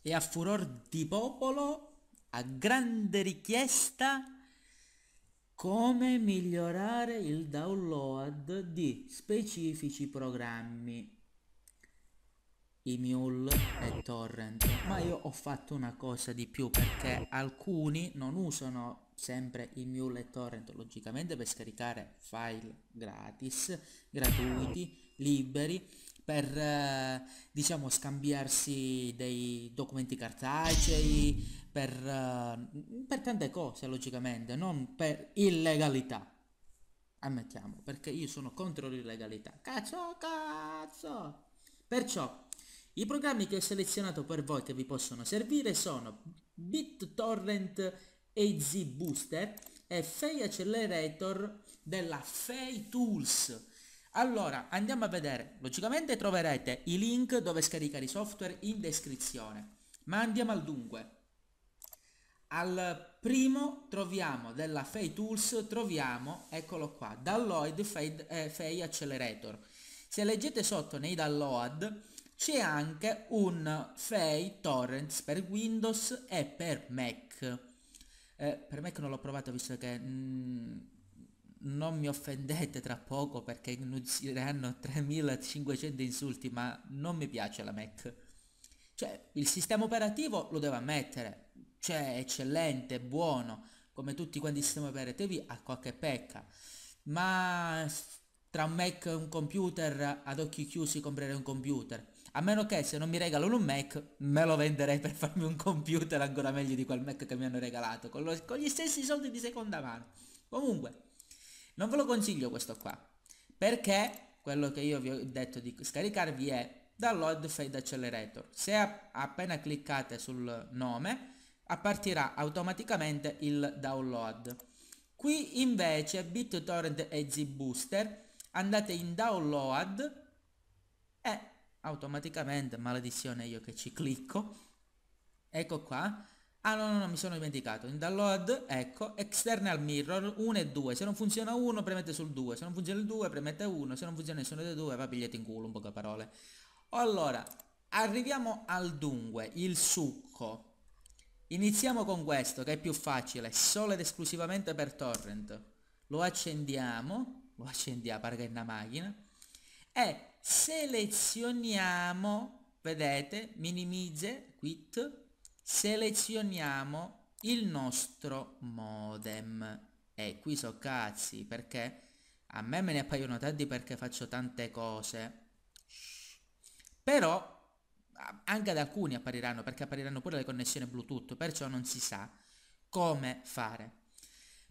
E a furor di popolo, a grande richiesta, come migliorare il download di specifici programmi i mule e torrent ma io ho fatto una cosa di più perché alcuni non usano sempre il Mule Torrent logicamente per scaricare file gratis, gratuiti, liberi per eh, diciamo scambiarsi dei documenti cartacei per, eh, per tante cose logicamente non per illegalità ammettiamo perché io sono contro l'illegalità cazzo cazzo perciò i programmi che ho selezionato per voi che vi possono servire sono BitTorrent Z Booster e FEI Accelerator della FEI Tools. Allora, andiamo a vedere. Logicamente troverete i link dove scaricare i software in descrizione. Ma andiamo al dunque. Al primo troviamo della Fei Tools, troviamo, eccolo qua, Download Fade, eh, Accelerator. Se leggete sotto nei download c'è anche un Fei Torrents per Windows e per Mac. Eh, per me che non l'ho provato visto che... Mm, non mi offendete tra poco perché inizieranno 3500 insulti, ma non mi piace la Mac. Cioè, il sistema operativo lo devo ammettere, cioè è eccellente, buono, come tutti quanti i sistemi operativi ha qualche pecca, ma tra un Mac e un computer ad occhi chiusi comprerei un computer a meno che se non mi regalano un Mac, me lo venderei per farmi un computer ancora meglio di quel Mac che mi hanno regalato, con, lo, con gli stessi soldi di seconda mano. Comunque, non ve lo consiglio questo qua, perché quello che io vi ho detto di scaricarvi è Download Fade Accelerator. Se appena cliccate sul nome, appartirà automaticamente il download. Qui invece BitTorrent e ZBooster andate in download e automaticamente, maledizione io che ci clicco, ecco qua, ah no no no mi sono dimenticato, in download, ecco, external mirror 1 e 2, se non funziona 1 premette sul 2, se non funziona il 2 premette 1, se non funziona nessuno dei due va pigliato in culo in poche parole. Allora, arriviamo al dunque, il succo. Iniziamo con questo che è più facile, solo ed esclusivamente per torrent. Lo accendiamo, lo accendiamo, pare che è una macchina, e selezioniamo, vedete, minimize, quit, selezioniamo il nostro modem. E qui so cazzi perché a me me ne appaiono tanti perché faccio tante cose. Però anche ad alcuni appariranno perché appariranno pure le connessioni Bluetooth, perciò non si sa come fare.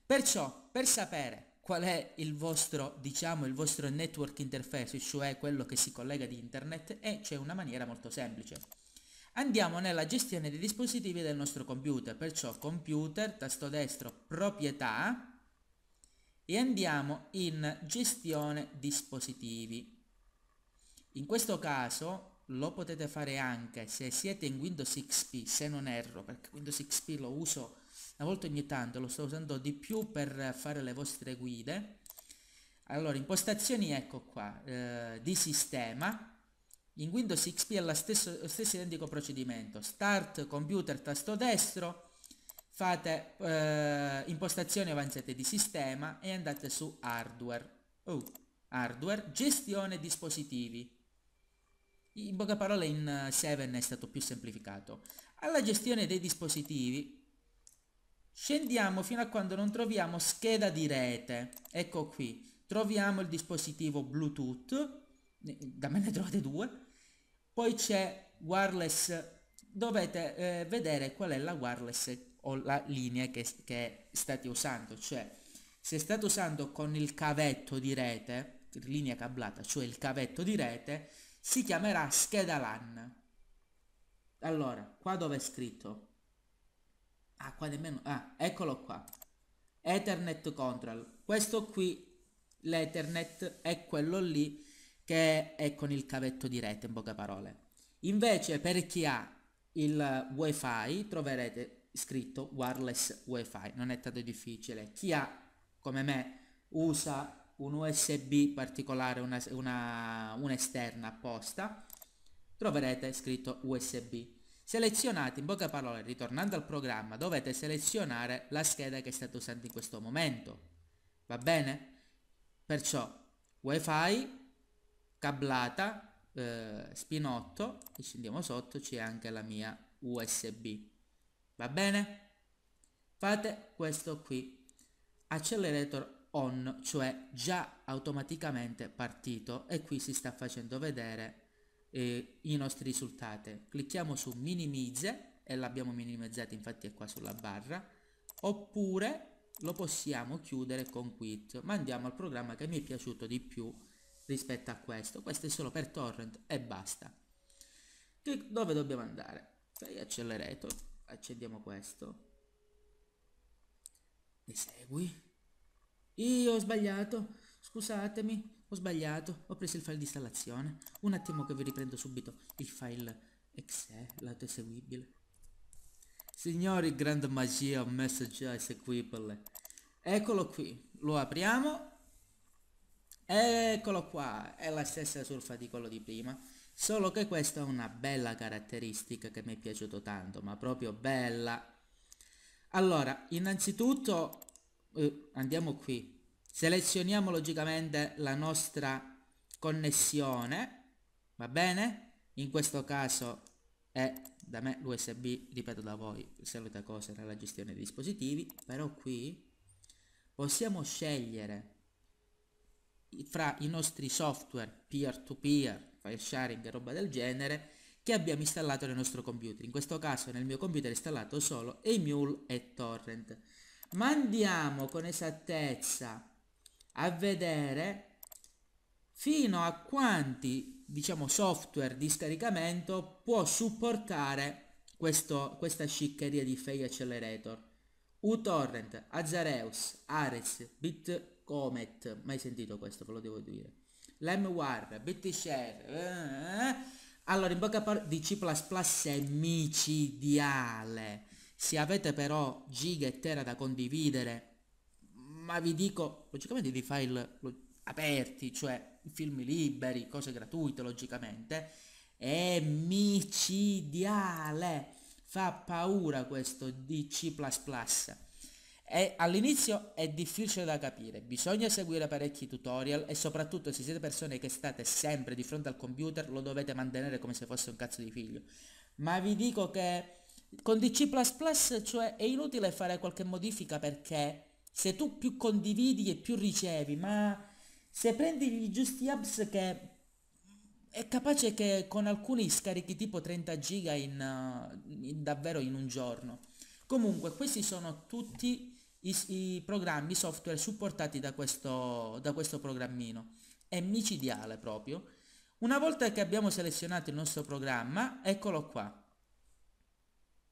Perciò per sapere qual è il vostro, diciamo, il vostro network interface, cioè quello che si collega ad internet e c'è una maniera molto semplice. Andiamo nella gestione dei dispositivi del nostro computer, perciò computer, tasto destro, proprietà e andiamo in gestione dispositivi. In questo caso lo potete fare anche se siete in Windows XP, se non erro, perché Windows XP lo uso una volta ogni tanto lo sto usando di più per fare le vostre guide allora impostazioni ecco qua eh, di sistema in Windows XP è lo stesso, stesso identico procedimento start computer tasto destro fate eh, impostazioni avanzate di sistema e andate su hardware oh, hardware gestione dispositivi in poche parole in 7 è stato più semplificato alla gestione dei dispositivi Scendiamo fino a quando non troviamo scheda di rete. Ecco qui. Troviamo il dispositivo Bluetooth. Da me ne trovate due. Poi c'è wireless. Dovete eh, vedere qual è la wireless o la linea che, che state usando. Cioè, se state usando con il cavetto di rete, linea cablata, cioè il cavetto di rete, si chiamerà scheda LAN. Allora, qua dove è scritto? Ah, qua nemmeno... Ah, eccolo qua. Ethernet control. Questo qui, l'Ethernet, è quello lì che è con il cavetto di rete, in poche parole. Invece, per chi ha il wifi, troverete scritto wireless wifi. Non è tanto difficile. Chi ha, come me, usa un USB particolare, una, una, un'esterna apposta, troverete scritto USB. Selezionate, in poche parole, ritornando al programma, dovete selezionare la scheda che state usando in questo momento. Va bene? Perciò wifi, cablata, eh, spinotto, e scendiamo sotto, c'è anche la mia USB. Va bene? Fate questo qui. Accelerator on, cioè già automaticamente partito e qui si sta facendo vedere eh, i nostri risultati. Clicchiamo su minimize e l'abbiamo minimizzato infatti è qua sulla barra oppure lo possiamo chiudere con quit ma andiamo al programma che mi è piaciuto di più rispetto a questo questo è solo per torrent e basta che, dove dobbiamo andare? ok accelerator accendiamo questo mi segui? io ho sbagliato scusatemi ho sbagliato, ho preso il file di installazione. Un attimo che vi riprendo subito il file exe, lato eseguibile. Signori, grande magia, ho messo eseguibile. Eccolo qui, lo apriamo. Eccolo qua, è la stessa surfa di quello di prima. Solo che questa è una bella caratteristica che mi è piaciuto tanto, ma proprio bella. Allora, innanzitutto eh, andiamo qui selezioniamo logicamente la nostra connessione va bene in questo caso è da me l'usb ripeto da voi solita cosa nella gestione dei dispositivi però qui possiamo scegliere fra i nostri software peer to peer file sharing e roba del genere che abbiamo installato nel nostro computer in questo caso nel mio computer è installato solo Emule e Torrent ma andiamo con esattezza a vedere fino a quanti diciamo software di scaricamento può supportare questo, questa sciccheria di Fake Accelerator uTorrent, Azareus, Ares, Bitcomet mai sentito questo ve lo devo dire LimeWire, BitShare eh, eh, eh, allora in bocca di C++ è micidiale se avete però giga e tera da condividere ma vi dico, logicamente di file aperti, cioè film liberi, cose gratuite logicamente, è micidiale, fa paura questo DC++. E all'inizio è difficile da capire, bisogna seguire parecchi tutorial e soprattutto se siete persone che state sempre di fronte al computer lo dovete mantenere come se fosse un cazzo di figlio. Ma vi dico che con DC++ cioè è inutile fare qualche modifica perché se tu più condividi e più ricevi, ma se prendi gli giusti apps che è capace che con alcuni scarichi tipo 30 giga in, eh, in, davvero in un giorno. Comunque questi sono tutti i, i programmi, software supportati da questo, da questo programmino. È micidiale proprio. Una volta che abbiamo selezionato il nostro programma, eccolo qua.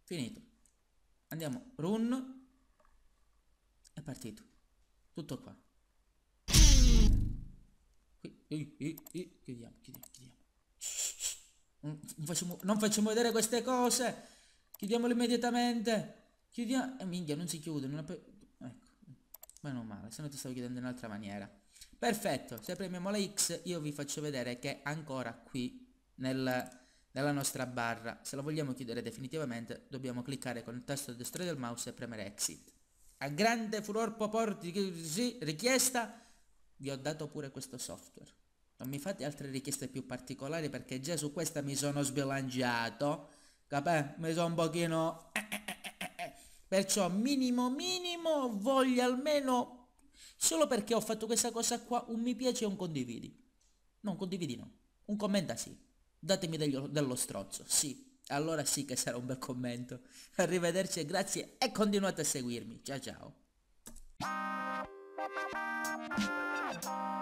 Finito. Andiamo, run, è partito tutto qua qui, qui, qui, qui. chiudiamo chiudiamo chiudiamo non facciamo, non facciamo vedere queste cose chiudiamolo immediatamente chiudiamo e eh, minchia non si chiude non ecco meno male se no ti stavo chiudendo in un'altra maniera perfetto se premiamo la X io vi faccio vedere che ancora qui nel nella nostra barra. Se la vogliamo chiudere definitivamente dobbiamo cliccare con il tasto destro del mouse e premere Exit a grande furor popor richiesta, vi ho dato pure questo software. Non mi fate altre richieste più particolari perché già su questa mi sono sbilanciato, capè? Mi sono un pochino... Eh, eh, eh, Perciò minimo minimo voglio almeno, solo perché ho fatto questa cosa qua, un mi piace e un condividi. Non condividi no, un commenta sì. Datemi dello, dello strozzo, sì, allora sì che sarà un bel commento. Arrivederci e grazie e continuate a seguirmi. Ciao ciao.